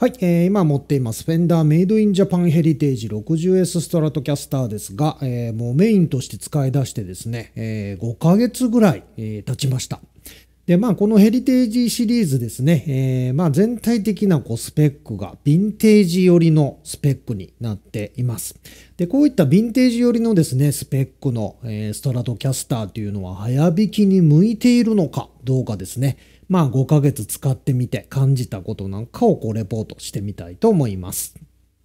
はい、えー、今持っていますフェンダーメイドインジャパンヘリテージ 60S ストラトキャスターですが、えー、もうメインとして使い出してですね、えー、5ヶ月ぐらい、えー、経ちました。で、まあ、このヘリテージシリーズですね、えー、まあ、全体的なこうスペックがヴィンテージ寄りのスペックになっています。で、こういったヴィンテージ寄りのですね、スペックの、えー、ストラトキャスターというのは早引きに向いているのかどうかですね。まあ5ヶ月使ってみて感じたことなんかをこうレポートしてみたいと思います。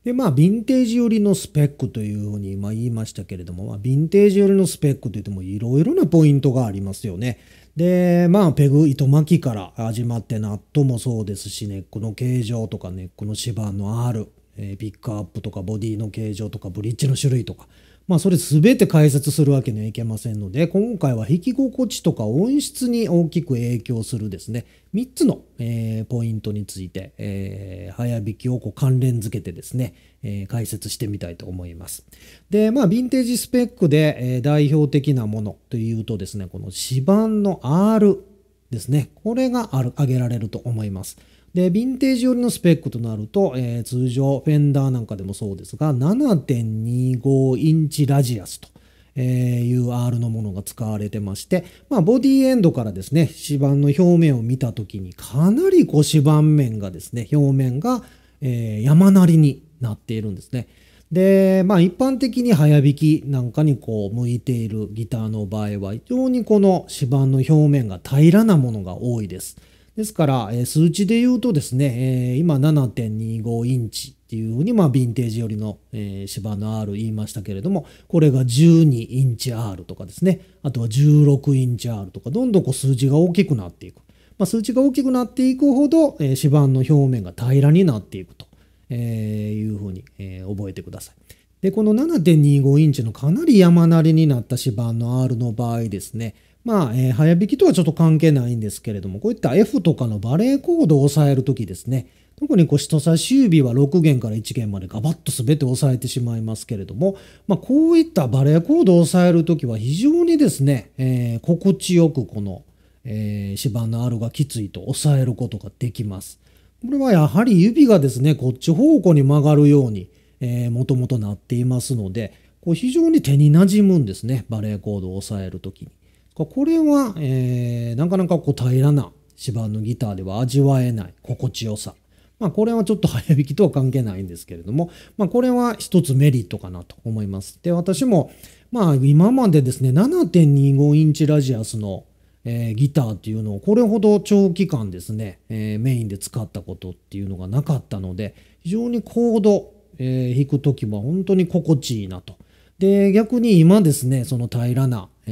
で、まあ、ヴィンテージ寄りのスペックというふうに今言いましたけれども、まあ、ヴィンテージ寄りのスペックといってもいろいろなポイントがありますよね。で、まあ、ペグ糸巻きから始まってナットもそうですし、ネックの形状とかネックの芝の R、えピックアップとかボディの形状とかブリッジの種類とか、まあ、それ全て解説するわけにはいけませんので今回は弾き心地とか音質に大きく影響するですね3つの、えー、ポイントについて、えー、早弾きをこう関連づけてですね、えー、解説してみたいと思います。でまあヴィンテージスペックで、え代表的なものというとですねこの指板の R ですねこれがある挙げられると思います。で、ヴィンテージ寄りのスペックとなると、えー、通常、フェンダーなんかでもそうですが、7.25インチラジアスと。えー、いう R のものが使われてまして、まあ、ボディエンドからですね、指板の表面を見たときに、かなりこ指板面がですね、表面が、えー、山なりになっているんですね。で、まあ一般的に早弾きなんかにこう向いているギターの場合は非常にこの指板の表面が平らなものが多いです。ですから、数値で言うとですね、今7.25インチっていうふうに、まあ、ヴィンテージ寄りの、芝の R 言いましたけれども、これが12インチ R とかですね、あとは16インチ R とか、どんどんこう数字が大きくなっていく。まあ、数値が大きくなっていくほど、芝の表面が平らになっていくと、いうふうに、覚えてください。で、この7.25インチのかなり山なりになった芝の R の場合ですね、まあ、えー、早弾きとはちょっと関係ないんですけれども、こういった F とかのバレーコードを押さえるときですね、特にこう人差し指は6弦から1弦までガバッと全て押さえてしまいますけれども、まあ、こういったバレーコードを押さえるときは非常にですね、えー、心地よくこの、えー、指板の R がきついと押さえることができます。これはやはり指がですね、こっち方向に曲がるように、えー、もともとなっていますので、こう非常に手になじむんですね、バレーコードを押さえるときに。これは、えー、なかなかこう平らな芝のギターでは味わえない心地よさ。まあ、これはちょっと早弾きとは関係ないんですけれども、まあ、これは一つメリットかなと思います。で、私も、まあ、今までですね、7.25インチラジアスの、えー、ギターっていうのをこれほど長期間ですね、えー、メインで使ったことっていうのがなかったので、非常にコード、えー、弾く時は本当に心地いいなと。で、逆に今ですね、その平らなえ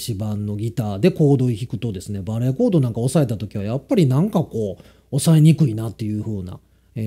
ー、指板のギターでコードを弾くとですね、バレーコードなんか押さえた時はやっぱりなんかこう、さえにくいなっていう風な、え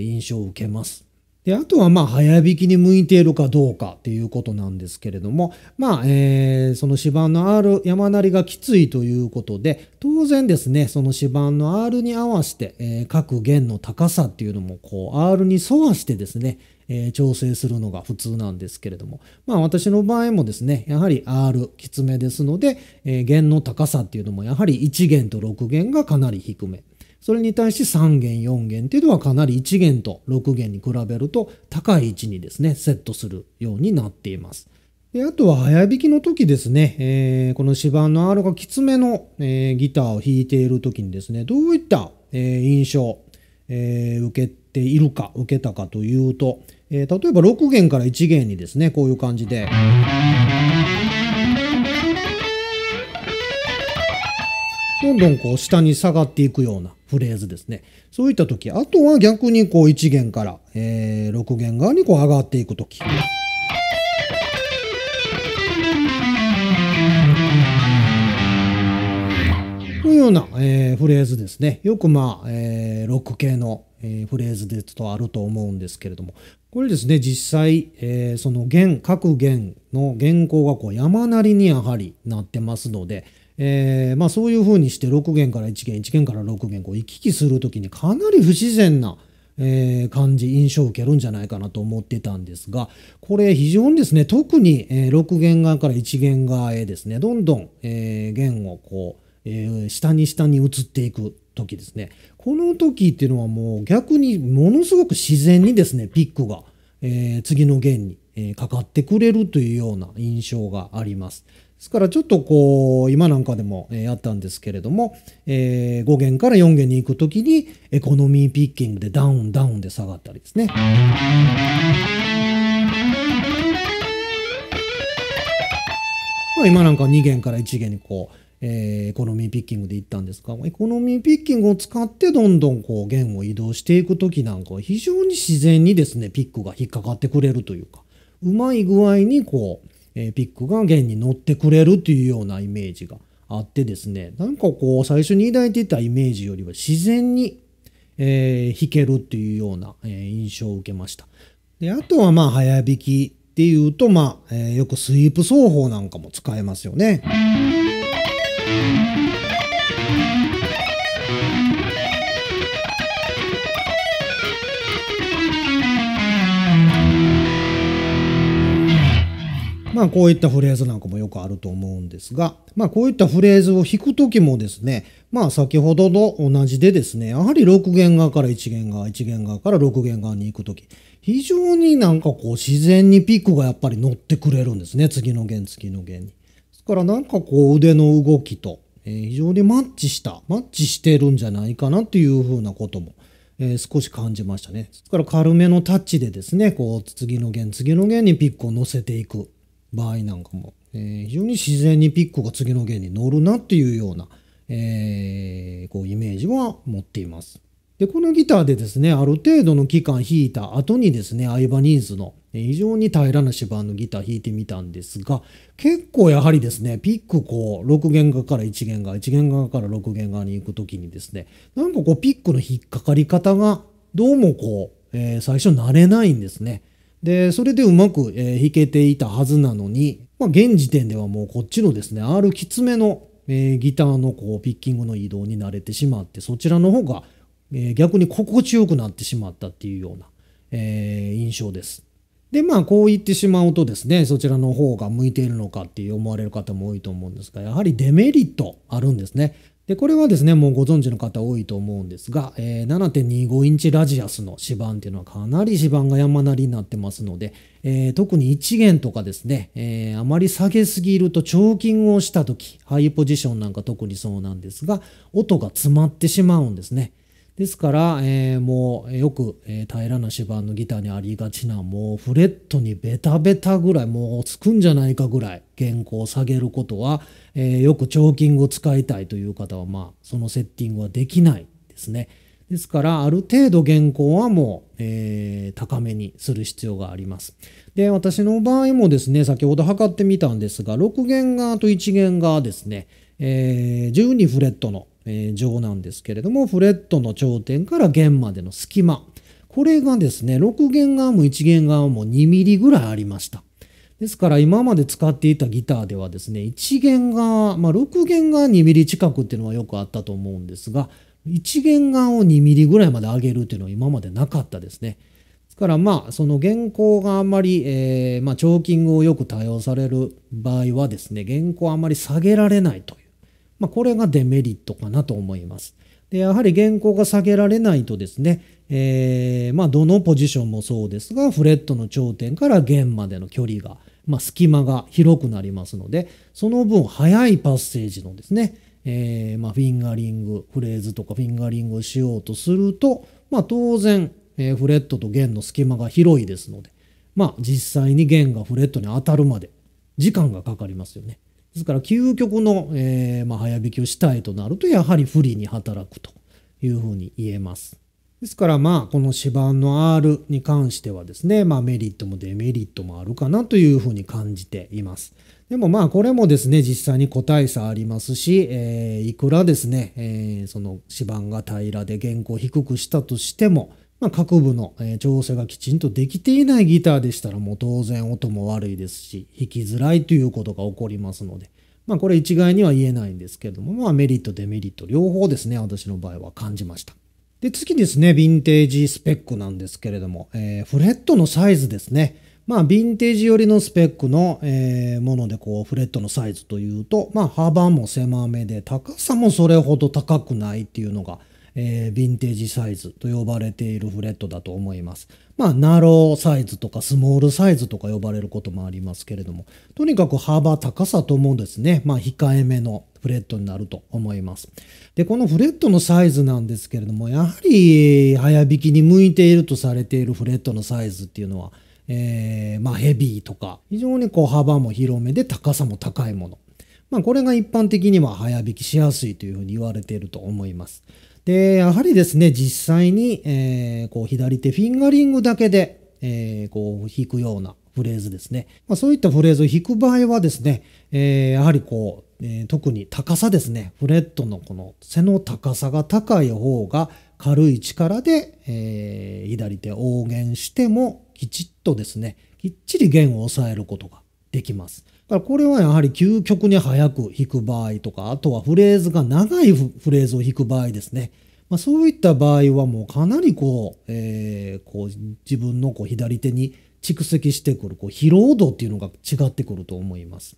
ー、印象を受けます。で、あとはまあ、早弾きに向いているかどうかっていうことなんですけれども、まあ、えー、その指板の R、山なりがきついということで、当然ですね、その指板の R に合わせて、えー、各弦の高さっていうのも、こう、R に沿わしてですね、え調整するのが普通なんですけれども、まあ私の場合もですね、やはり R きつめですので、え弦の高さっていうのもやはり1弦と6弦がかなり低め。それに対して3弦、4弦っていうのはかなり1弦と6弦に比べると高い位置にですね、セットするようになっています。であとは早弾きの時ですね、えー、この指板の R がきつめの、えー、ギターを弾いている時にですね、どういった、えー、印象、え受けているか、受けたかというと、えー、例えば6弦から1弦にですねこういう感じで。どんどんこう下に下がっていくようなフレーズですね。そういった時、あとは逆にこう1弦から、えー、6弦側にこう上がっていく時。というような、えー、フレーズですね。よくまあ、えー、ロック系の、えー、フレーズでとあると思うんですけれども、これですね、実際、えー、その弦、各弦の原稿がこう山なりにやはりなってますので、えー、まあ、そういうふうにして6弦から1弦、1弦から6弦こう行き来する時にかなり不自然な、えー、感じ、印象を受けるんじゃないかなと思ってたんですが、これ非常にですね、特に、え6弦側から1弦側へですね、どんどん、え弦をこう、え下に下に移っていく時ですねこの時っていうのはもう逆にものすごく自然にですねピックが、えー、次の弦に、えー、かかってくれるというような印象があります。ですからちょっとこう、今なんかでもやったんですけれども、え5弦から4弦に行くときに、エコノミーピッキングでダウンダウンで下がったりですね。まあ、今なんか2弦から1弦にこう、えエコノミーピッキングで行ったんですがエコノミーピッキングを使ってどんどんこう弦を移動していく時なんかは非常に自然にですねピックが引っかかってくれるというかうまい具合にこう、えピックが弦に乗ってくれるというようなイメージがあってですねなんかこう最初に抱いていたイメージよりは自然に、え弾けるっていうような、え印象を受けました。であとはまあ早弾きっていうとまあ、えよくスイープ奏法なんかも使えますよね。まあこういったフレーズなんかもよくあると思うんですが、まあこういったフレーズを弾くときもですね、まあ先ほどと同じでですね、やはり6弦側から1弦側、1弦側から6弦側に行くとき、非常になんかこう自然にピックがやっぱり乗ってくれるんですね、次の弦、次の弦に。からなんかこう腕の動きと、えー、非常にマッチしたマッチしてるんじゃないかなっていうふうなことも、えー、少し感じましたねですから軽めのタッチでですねこう次の弦次の弦にピックを乗せていく場合なんかも、えー、非常に自然にピックが次の弦に乗るなっていうような、えー、こうイメージは持っています。でこのギターでですねある程度の期間弾いた後にですねアイバニーズの非常に平らな芝のギター弾いてみたんですが、結構やはりですね、ピックこう、6弦側から1弦側、1弦側から6弦側に行く時にですね、なんかこう、ピックの引っかかり方が、どうもこう、えー、最初慣れないんですね。で、それでうまく、えー、弾けていたはずなのに、まあ、現時点ではもうこっちのですね、R きつめの、えー、ギターのこう、ピッキングの移動に慣れてしまって、そちらの方が、え逆に心地よくなってしまったっていうような、え印象です。でまあこう言ってしまうとですねそちらの方が向いているのかって思われる方も多いと思うんですがやはりデメリットあるんですね。でこれはですねもうご存知の方多いと思うんですが、えー、7.25インチラジアスの指板っていうのはかなり指板が山なりになってますので、えー、特に1弦とかですね、えー、あまり下げすぎるとチョーキングをした時ハイポジションなんか特にそうなんですが音が詰まってしまうんですね。ですから、えー、もうよく、えー、平らな芝のギターにありがちなもうフレットにベタベタぐらいもうつくんじゃないかぐらい原稿を下げることは、えー、よくチョーキングを使いたいという方はまあそのセッティングはできないですね。ですからある程度原稿はもう、えー、高めにする必要があります。で私の場合もですね先ほど測ってみたんですが6弦側と1弦側ですね、え12フレットのえ上なんですけれども、フレットの頂点から弦までの隙間。これがですね、6弦側も1弦側も2ミリぐらいありました。ですから今まで使っていたギターではですね、1弦が、まあ、6弦が2ミリ近くっていうのはよくあったと思うんですが、1弦側を2ミリぐらいまで上げるっていうのは今までなかったですね。ですからまあ、その原稿があんまり、えー、まあ、チョーキングをよく多用される場合はですね、原稿あんまり下げられないとまあ、これがデメリットかなと思います。でやはり原稿が下げられないとですね、えー、まあ、どのポジションもそうですが、フレットの頂点から弦までの距離が、まあ、隙間が広くなりますので、その分速いパッセージのですね、えー、まフィンガリング、フレーズとかフィンガリングをしようとすると、ま当然、えー、フレットと弦の隙間が広いですので、まあ、実際に弦がフレットに当たるまで時間がかかりますよね。ですから究極の、えー、まあ、早引きをしたいとなるとやはり不利に働くというふうに言えます。ですからまあこの指板の R に関してはですね、まあ、メリットもデメリットもあるかなというふうに感じています。でもまあこれもですね実際に個体差ありますし、えー、いくらですね、えー、その指板が平らで原稿を低くしたとしてもまあ、各部の調整がきちんとできていないギターでしたらもう当然音も悪いですし弾きづらいということが起こりますので、まあ、これ一概には言えないんですけども、まあ、メリットデメリット両方ですね私の場合は感じましたで次ですねヴィンテージスペックなんですけれども、えー、フレットのサイズですねまあ、ヴィンテージ寄りのスペックの、えー、もので、こう、フレットのサイズというと、まあ、幅も狭めで、高さもそれほど高くないっていうのが、えー、ヴィンテージサイズと呼ばれているフレットだと思います。まあ、ナローサイズとかスモールサイズとか呼ばれることもありますけれども、とにかく幅、高さともですね、まあ、控えめのフレットになると思います。で、このフレットのサイズなんですけれども、やはり早弾きに向いているとされているフレットのサイズっていうのは、えー、まあ、ヘビーとか、非常にこう幅も広めで高さも高いもの。まあ、これが一般的には早弾きしやすいというふうに言われていると思います。で、やはりですね、実際に、えー、こう左手フィンガリングだけで、えー、こう弾くようなフレーズですね。まあ、そういったフレーズを弾く場合はですね、えー、やはりこう、えー、特に高さですね、フレットのこの背の高さが高い方が軽い力で、えー、左手を応弦してもきちっとですね、きっちり弦を押さえることができます。だからこれはやはり究極に早く弾く場合とか、あとはフレーズが長いフレーズを弾く場合ですね。まあ、そういった場合はもうかなりこう、えー、こう自分のこう左手に蓄積してくるこう疲労度っていうのが違ってくると思います。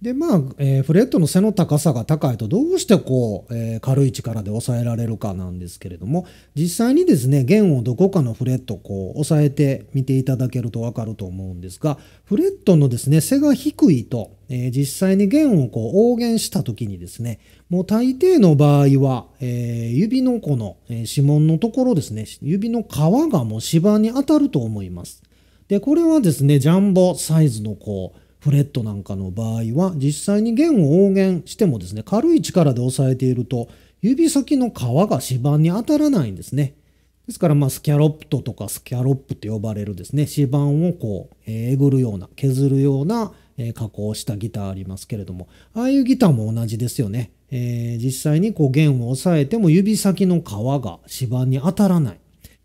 でまあ、えー、フレットの背の高さが高いとどうしてこう、えー、軽い力で抑えられるかなんですけれども実際にですね弦をどこかのフレットこう押さえてみていただけると分かると思うんですがフレットのですね背が低いと、えー、実際に弦をこう横弦した時にですねもう大抵の場合は、えー、指のこの、え指紋のところですね指の皮がもう芝に当たると思います。でこれはですねジャンボサイズのこうフレットなんかの場合は実際に弦を応弦してもですね軽い力で押さえていると指先の皮が指板に当たらないんですね。ですから、まスキャロットとかスキャロップって呼ばれるですね、指板をこう、えぐるような、削るような、え加工したギターありますけれども、ああいうギターも同じですよね。え実際にこう弦を押さえても指先の皮が指板に当たらない。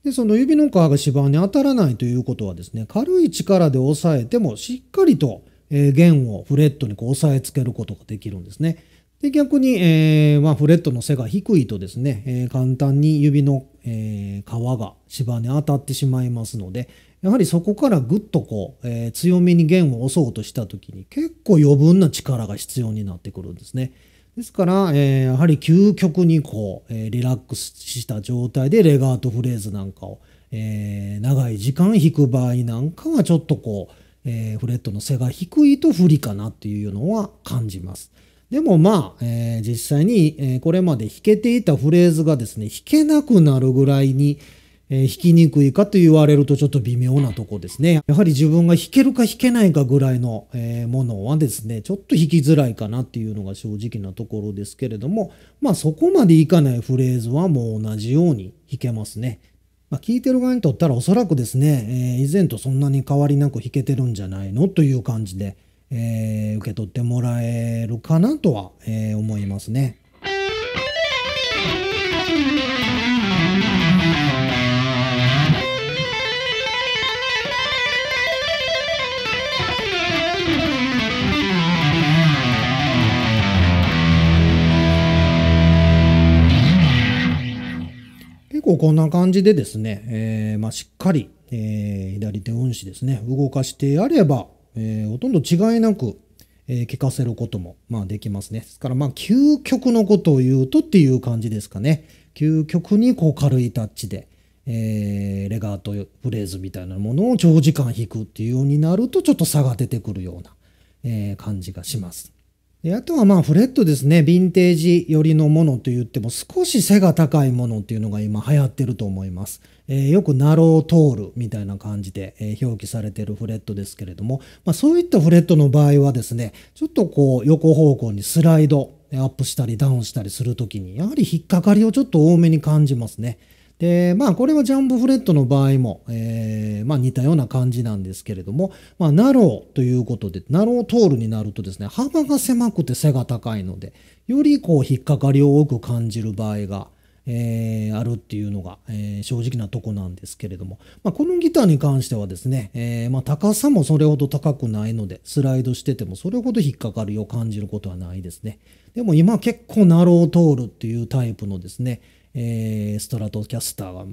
で、その指の皮が指板に当たらないということはですね、軽い力で押さえてもしっかりとえ弦をフレットにこう押さえつけることができるんですね。で逆に、えー、まあ、フレットの背が低いとですね、えー、簡単に指の、えー、皮が芝に当たってしまいますのでやはりそこからぐっとこう、え強めに弦を押そうとした時に結構余分な力が必要になってくるんですね。ですから、えやはり究極にこう、えリラックスした状態でレガートフレーズなんかを、え長い時間弾く場合なんかはちょっとこう、えー、フレットの背が低いと不利かなっていうのは感じます。でもまあ、えー、実際に、えこれまで弾けていたフレーズがですね、弾けなくなるぐらいに、え弾きにくいかと言われるとちょっと微妙なとこですね。やはり自分が弾けるか弾けないかぐらいの、えものはですね、ちょっと弾きづらいかなっていうのが正直なところですけれども、まあそこまでいかないフレーズはもう同じように弾けますね。まあ、聞いてる側にとったらおそらくですね、えー、以前とそんなに変わりなく弾けてるんじゃないのという感じで、えー、受け取ってもらえるかなとは、えー、思いますね。構こんな感じでですね、えー、まあ、しっかり、えー、左手運指ですね、動かしてやれば、えー、ほとんど違いなく、え聞かせることも、まあ、できますね。ですから、まあ、究極のことを言うとっていう感じですかね。究極にこう軽いタッチで、えレガートフレーズみたいなものを長時間弾くっていうようになると、ちょっと差が出てくるような、え感じがします。であとはまあフレットですねヴィンテージ寄りのものといっても少し背が高いものっていうのが今流行ってると思います、えー、よくナロートールみたいな感じで、え表記されてるフレットですけれども、まあ、そういったフレットの場合はですねちょっとこう横方向にスライドアップしたりダウンしたりするときにやはり引っかかりをちょっと多めに感じますねえー、まあ、これはジャンボフレットの場合も、えー、まあ、似たような感じなんですけれども、まあ、ナローということで、ナロートールになるとですね、幅が狭くて背が高いので、よりこう、引っかかりを多く感じる場合が、えー、あるっていうのが、えー、正直なとこなんですけれども、まあ、このギターに関してはですね、えー、まあ、高さもそれほど高くないので、スライドしててもそれほど引っかかりを感じることはないですね。でも今結構ナロートールっていうタイプのですね、えー、ストラトキャスター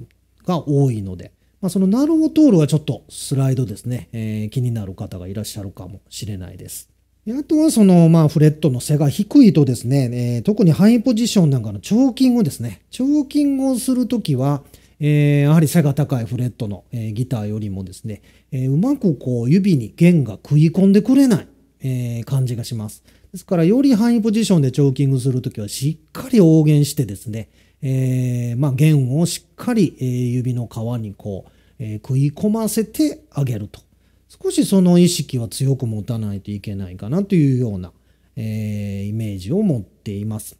が多いので、まあ、そのナロートールはちょっとスライドですね、えー、気になる方がいらっしゃるかもしれないです。あとはその、まあ、フレットの背が低いとですね、えー、特にハイポジションなんかのチョーキングですね。チョーキングをするときは、えー、やはり背が高いフレットの、えー、ギターよりもですね、えうまくこう指に弦が食い込んでくれない、え感じがします。ですから、よりハイポジションでチョーキングするときはしっかり応弦してですね、えー、まあ、弦をしっかり、えー、指の皮にこう、えー、食い込ませてあげると。少しその意識は強く持たないといけないかなというような、えイメージを持っています。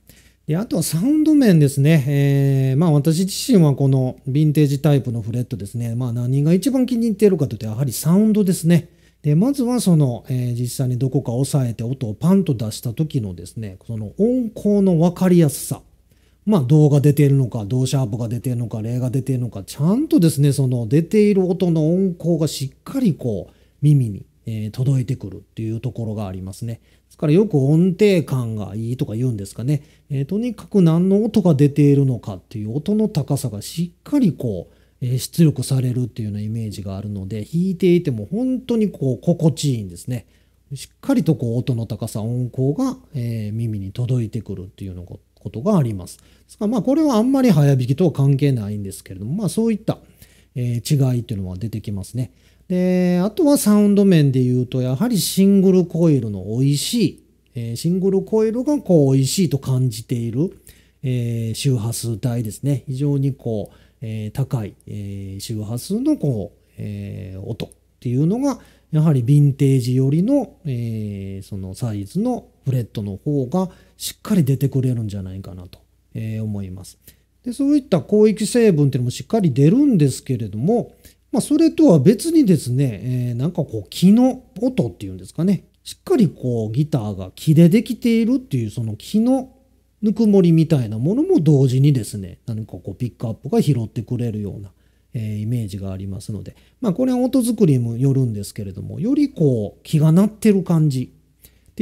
であとはサウンド面ですね、えー、まあ、私自身はこのヴィンテージタイプのフレットですね、まあ、何が一番気に入っているかというとやはりサウンドですねでまずはその、えー、実際にどこか押さえて音をパンと出した時のですねその音高の分かりやすさまあ、動が出ているのか、動シャープが出ているのか、例が出ているのか、ちゃんとですね、その出ている音の音高がしっかりこう、耳に、えー、届いてくるっていうところがありますね。ですからよく音程感がいいとか言うんですかね。えー、とにかく何の音が出ているのかっていう音の高さがしっかりこう、え出力されるっていうようなイメージがあるので弾いていても本当にこう心地いいんですねしっかりとこう音の高さ音高が、え耳に届いてくるっていうのことがあります。ですからまあこれはあんまり早引きとは関係ないんですけれども、まあそういった、え違いというのは出てきますね。で、あとはサウンド面で言うと、やはりシングルコイルの美味しい、えシングルコイルがこう美味しいと感じている、え周波数帯ですね。非常にこう、え高い、え周波数のこう、え音っていうのが、やはりヴィンテージ寄りの、えー、そのサイズのフレットの方が、しっかり出てくれるんじゃないかなと、え思います。でそういった広域成分っていうのもしっかり出るんですけれども、まあ、それとは別にですね、えー、なんかこう木の音っていうんですかねしっかりこうギターが木でできているっていうその木のぬくもりみたいなものも同時にですね何かこうピックアップが拾ってくれるような、えー、イメージがありますのでまあこれは音作りもよるんですけれどもよりこう気が鳴ってる感じ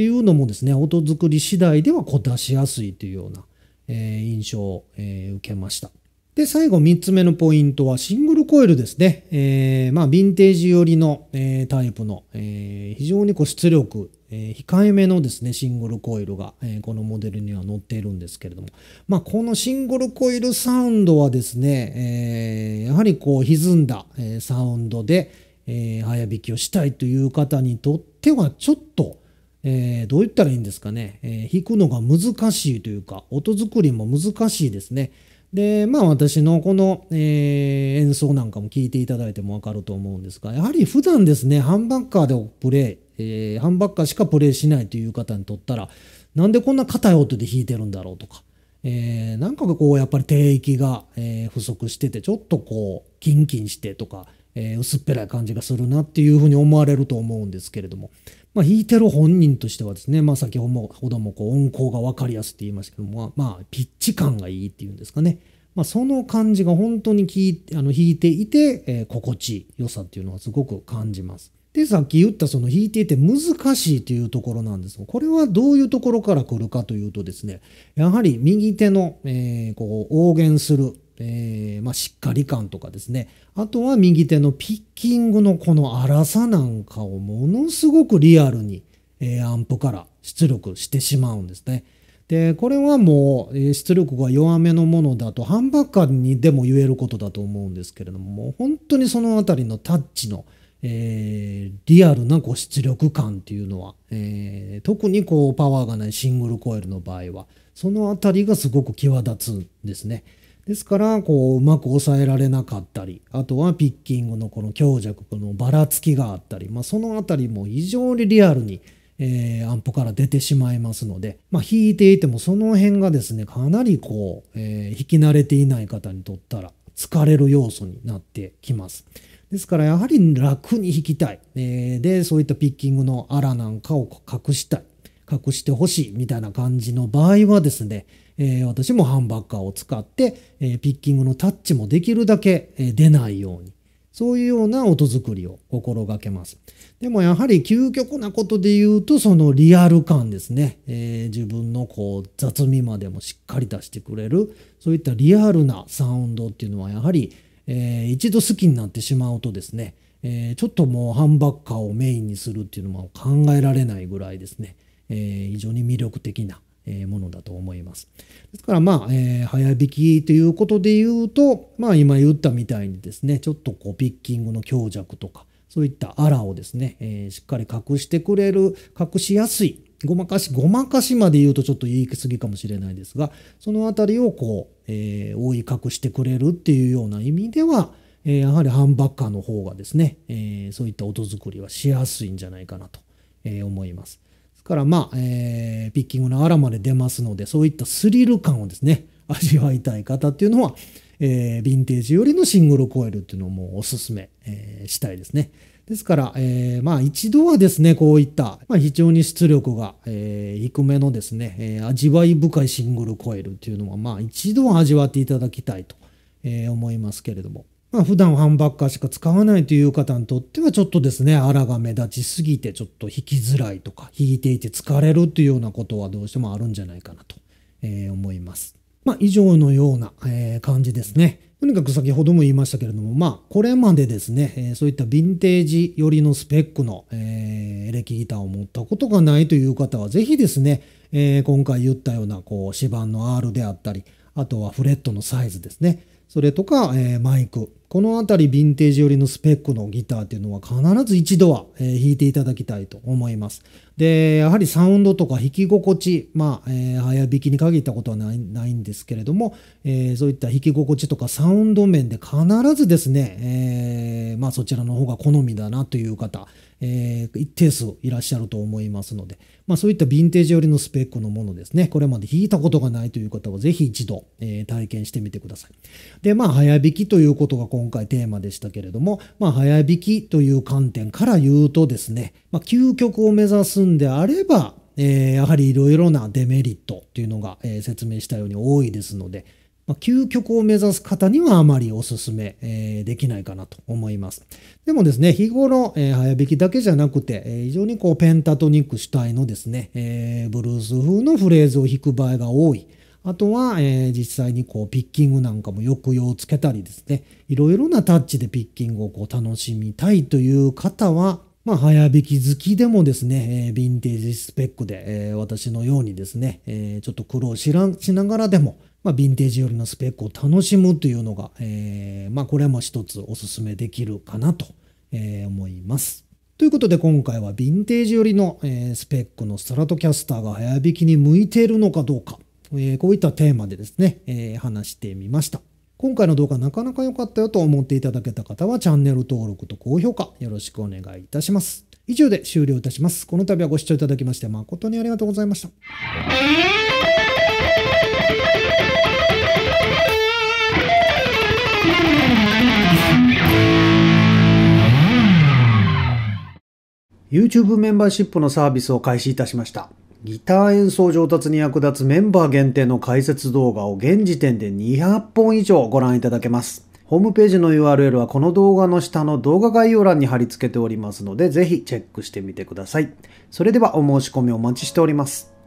っていうのもですね、音作り次第ではこ出しやすいというような、えー、印象を、えー、受けました。で、最後3つ目のポイントはシングルコイルですね。えー、まあ、ヴィンテージ寄りの、えー、タイプの、えー、非常にこう出力、え控えめのですね、シングルコイルが、えこのモデルには載っているんですけれども、まあ、このシングルコイルサウンドはですね、えやはりこう歪んだ、えサウンドで、え早弾きをしたいという方にとってはちょっと、えー、どう言ったらいいんですかね、えー、弾くのが難しいというか、音作りも難しいですね。で、まあ私のこの、えー、演奏なんかも聞いていただいてもわかると思うんですが、やはり普段ですね、ハンバッカーでプレイ、えハンバッカーしかプレイしないという方にとったら、なんでこんな硬い音で弾いてるんだろうとか、えなんかこうやっぱり低域が、え不足してて、ちょっとこう、キンキンしてとか、え薄っぺらい感じがするなっていうふうに思われると思うんですけれども、まあ、弾いてる本人としてはですね、まあ、先ほどもこう音高が分かりやすいって言いましたけども、まあ、ピッチ感がいいっていうんですかね、まあ、その感じが本当にきあの弾いていて、えー、心地良さっていうのはすごく感じます。でさっき言ったその弾いていて難しいというところなんですがこれはどういうところから来るかというとですねやはり右手の、えー、こう応弦するえー、まあ、しっかり感とかですねあとは右手のピッキングのこの粗さなんかをものすごくリアルに、えー、アンプから出力してしまうんですね。でこれはもう出力が弱めのものだとハンバーガーにでも言えることだと思うんですけれども本当にその辺りのタッチの、えー、リアルなこう出力感っていうのは、えー、特にこうパワーがないシングルコイルの場合はその辺りがすごく際立つんですね。ですからこううまく抑えられなかったりあとはピッキングのこの強弱このばらつきがあったり、まあ、そのあたりも非常にリアルに、えー、安保から出てしまいますので、まあ、弾いていてもその辺がですねかなりこう、えー、弾き慣れていない方にとったら疲れる要素になってきます。ですからやはり楽に弾きたい、えー、でそういったピッキングのアラなんかを隠したい隠してほしいみたいな感じの場合はですねえー、私もハンバッカーを使って、えー、ピッキングのタッチもできるだけ、えー、出ないように。そういうような音作りを心がけます。でもやはり究極なことで言うと、そのリアル感ですね。えー、自分のこう雑味までもしっかり出してくれる、そういったリアルなサウンドっていうのはやはり、えー、一度好きになってしまうとですね、えー、ちょっともうハンバッカーをメインにするっていうのも考えられないぐらいですね、えー、非常に魅力的なものだと思います。ですからまあ、えー、早引きということで言うと、まあ今言ったみたいにですね、ちょっとこうピッキングの強弱とか、そういったアラをですね、えー、しっかり隠してくれる、隠しやすい、ごまかし、ごまかしまで言うとちょっと言い過ぎかもしれないですが、そのあたりをこう、えー、覆い隠してくれるっていうような意味では、えー、やはりハンバッカーの方がですね、えそういった音作りはしやすいんじゃないかなと、え思います。ですからまあ、えー、ピッキングのあらまで出ますので、そういったスリル感をですね、味わいたい方っていうのは、えー、ヴィンテージよりのシングルコイルっていうのをもうおすすめ、えー、したいですね。ですから、えー、まあ一度はですね、こういった、まあ、非常に出力が、えー、低めのですね、えー、味わい深いシングルコイルっていうのは、まあ一度は味わっていただきたいと、えー、思いますけれども、まあ、普段ハンバッカーしか使わないという方にとってはちょっとですね、あらが目立ちすぎてちょっと引きづらいとか、引いていて疲れるというようなことはどうしてもあるんじゃないかなと、えー、思います。まあ、以上のような、えー、感じですね。とにかく先ほども言いましたけれども、まあ、これまでですね、えー、そういったヴィンテージ寄りのスペックの、えー、エレキギターを持ったことがないという方は、ぜひですね、えー、今回言ったような、こう、指板の R であったり、あとはフレットのサイズですね。それとか、えー、マイク。このあたりヴィンテージ寄りのスペックのギターっていうのは必ず一度は、えー、弾いていただきたいと思います。でやはりサウンドとか弾き心地、まあえー、早弾きに限ったことはないないんですけれども、えー、そういった弾き心地とかサウンド面で必ずですね、えーまあ、そちらの方が好みだなという方、えー、一定数いらっしゃると思いますので、まあ、そういったヴィンテージ寄りのスペックのものですね、これまで弾いたことがないという方はぜひ一度、えー、体験してみてください。で、まあ、早弾きということが今回テーマでしたけれども、まあ、早弾きという観点から言うとですね、まあ、究極を目指すんであれば、えー、やはりいろいろなデメリットっていうのが、えー、説明したように多いですので、まあ、究極を目指す方にはあまりお勧め、えー、できないかなと思います。でもですね、日頃、え早弾きだけじゃなくて、え非常にこうペンタトニック主体のですね、えブルース風のフレーズを弾く場合が多い。あとは、えー、実際にこうピッキングなんかも抑揚をつけたりですね、いろいろなタッチでピッキングをこう楽しみたいという方は、まあ、早引き好きでもですね、えー、ヴィンテージスペックで、えー、私のようにですね、えー、ちょっと苦労しらしながらでも、まあ、ヴィンテージ寄りのスペックを楽しむというのが、えー、まあ、これも一つおすすめできるかなと、えー、思います。ということで今回はヴィンテージ寄りの、えー、スペックのストラトキャスターが早引きに向いているのかどうか、えー、こういったテーマでですね、えー、話してみました。今回の動画なかなか良かったよと思っていただけた方はチャンネル登録と高評価よろしくお願いいたします。以上で終了いたします。この度はご視聴いただきまして誠にありがとうございました。YouTube メンバーシップのサービスを開始いたしました。ギター演奏上達に役立つメンバー限定の解説動画を現時点で200本以上ご覧いただけます。ホームページの URL はこの動画の下の動画概要欄に貼り付けておりますので、ぜひチェックしてみてください。それではお申し込みお待ちしております。